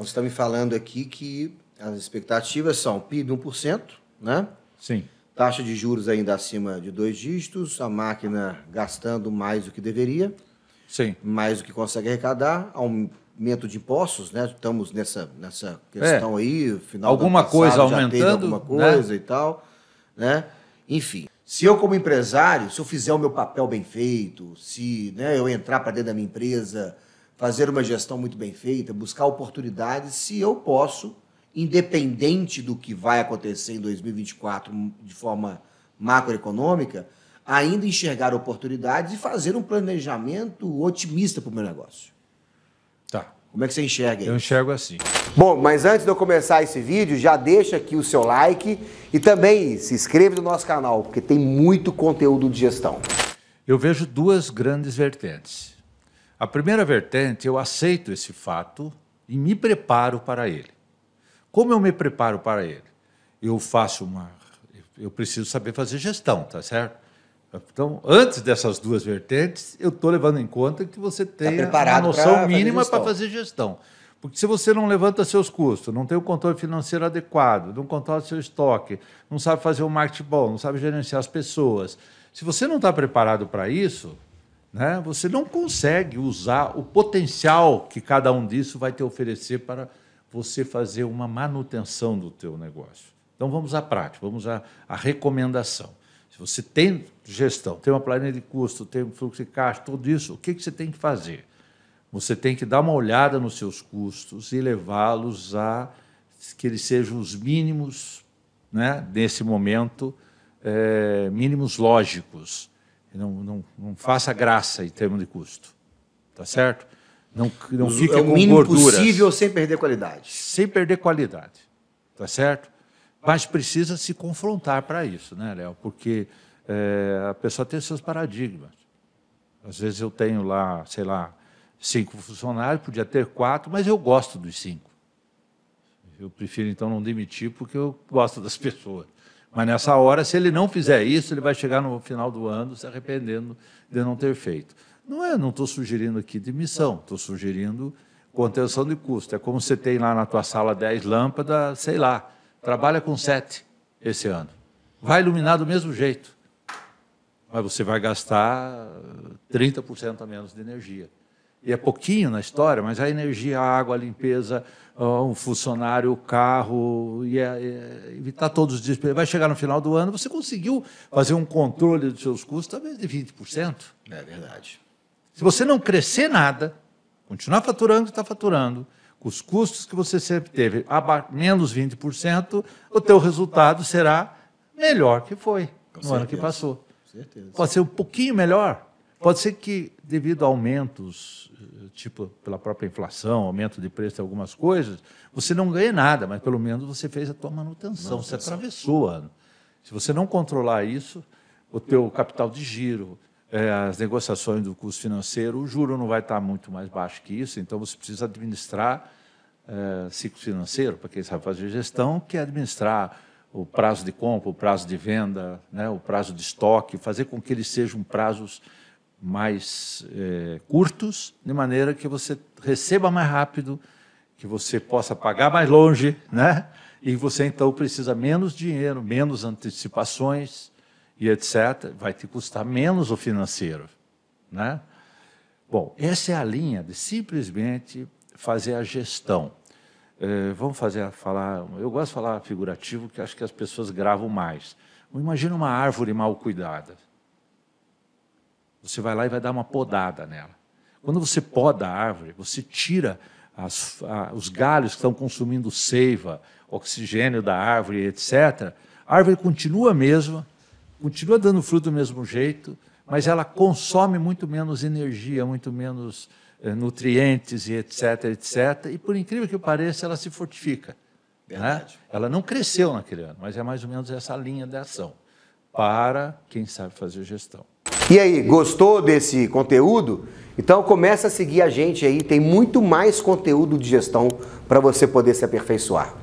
Então, você está me falando aqui que as expectativas são PIB 1%, né? Sim. Taxa de juros ainda acima de dois dígitos, a máquina gastando mais do que deveria. Sim. Mais do que consegue arrecadar, aumento de impostos, né? Estamos nessa, nessa questão é. aí, final alguma passado, coisa aumentando, alguma né? coisa né? e tal, né? Enfim, se eu como empresário, se eu fizer o meu papel bem feito, se né, eu entrar para dentro da minha empresa fazer uma gestão muito bem feita, buscar oportunidades, se eu posso, independente do que vai acontecer em 2024 de forma macroeconômica, ainda enxergar oportunidades e fazer um planejamento otimista para o meu negócio. Tá. Como é que você enxerga isso? Eu enxergo assim. Bom, mas antes de eu começar esse vídeo, já deixa aqui o seu like e também se inscreve no nosso canal, porque tem muito conteúdo de gestão. Eu vejo duas grandes vertentes. A primeira vertente, eu aceito esse fato e me preparo para ele. Como eu me preparo para ele? Eu faço uma. Eu preciso saber fazer gestão, tá certo? Então, antes dessas duas vertentes, eu estou levando em conta que você tem tá a noção mínima para fazer gestão. Porque se você não levanta seus custos, não tem o controle financeiro adequado, não controla seu estoque, não sabe fazer um marketing bom, não sabe gerenciar as pessoas, se você não está preparado para isso, né? Você não consegue usar o potencial que cada um disso vai te oferecer para você fazer uma manutenção do teu negócio. Então vamos à prática, vamos à, à recomendação. Se você tem gestão, tem uma planilha de custo, tem fluxo de caixa, tudo isso, o que, que você tem que fazer? Você tem que dar uma olhada nos seus custos e levá-los a que eles sejam os mínimos, né, nesse momento, é, mínimos lógicos. Não, não, não faça graça em termos de custo. Tá certo? Não, não fique é o com gorduras. possível sem perder qualidade. Sem perder qualidade. Tá certo? Mas precisa se confrontar para isso, né, Léo? Porque é, a pessoa tem seus paradigmas. Às vezes eu tenho lá, sei lá, cinco funcionários, podia ter quatro, mas eu gosto dos cinco. Eu prefiro, então, não demitir porque eu gosto das pessoas. Mas nessa hora, se ele não fizer isso, ele vai chegar no final do ano se arrependendo de não ter feito. Não é, não estou sugerindo aqui demissão, estou sugerindo contenção de custo. É como você tem lá na tua sala 10 lâmpadas, sei lá, trabalha com 7 esse ano. Vai iluminar do mesmo jeito, mas você vai gastar 30% a menos de energia e é pouquinho na história, mas a energia, a água, a limpeza, um funcionário, o carro, e, é, é, evitar tá todos os dias. Vai chegar no final do ano, você conseguiu fazer um controle dos seus custos, talvez de 20%. É verdade. Se você não crescer nada, continuar faturando o que está faturando, com os custos que você sempre teve, menos 20%, o teu resultado será melhor que foi com no certeza. ano que passou. Com certeza. Pode ser um pouquinho melhor, Pode ser que, devido a aumentos, eh, tipo pela própria inflação, aumento de preço de algumas coisas, você não ganhe nada, mas pelo menos você fez a tua manutenção, manutenção. você atravessou. Ano. Se você não controlar isso, o teu capital de giro, é, as negociações do custo financeiro, o juro não vai estar muito mais baixo que isso, então você precisa administrar é, ciclo financeiro, para quem sabe fazer gestão, que é administrar o prazo de compra, o prazo de venda, né, o prazo de estoque, fazer com que eles sejam prazos mais é, curtos, de maneira que você receba mais rápido, que você possa pagar mais longe, né? E você então precisa menos dinheiro, menos antecipações e etc. Vai te custar menos o financeiro, né? Bom, essa é a linha de simplesmente fazer a gestão. É, vamos fazer falar. Eu gosto de falar figurativo, que acho que as pessoas gravam mais. Imagina uma árvore mal cuidada você vai lá e vai dar uma podada nela. Quando você poda a árvore, você tira as, a, os galhos que estão consumindo seiva, oxigênio da árvore, etc. A árvore continua a mesma, continua dando fruto do mesmo jeito, mas ela consome muito menos energia, muito menos eh, nutrientes e etc, etc. E por incrível que pareça, ela se fortifica. Né? Ela não cresceu naquele ano, mas é mais ou menos essa linha de ação para quem sabe fazer gestão. E aí, gostou desse conteúdo? Então começa a seguir a gente aí, tem muito mais conteúdo de gestão para você poder se aperfeiçoar.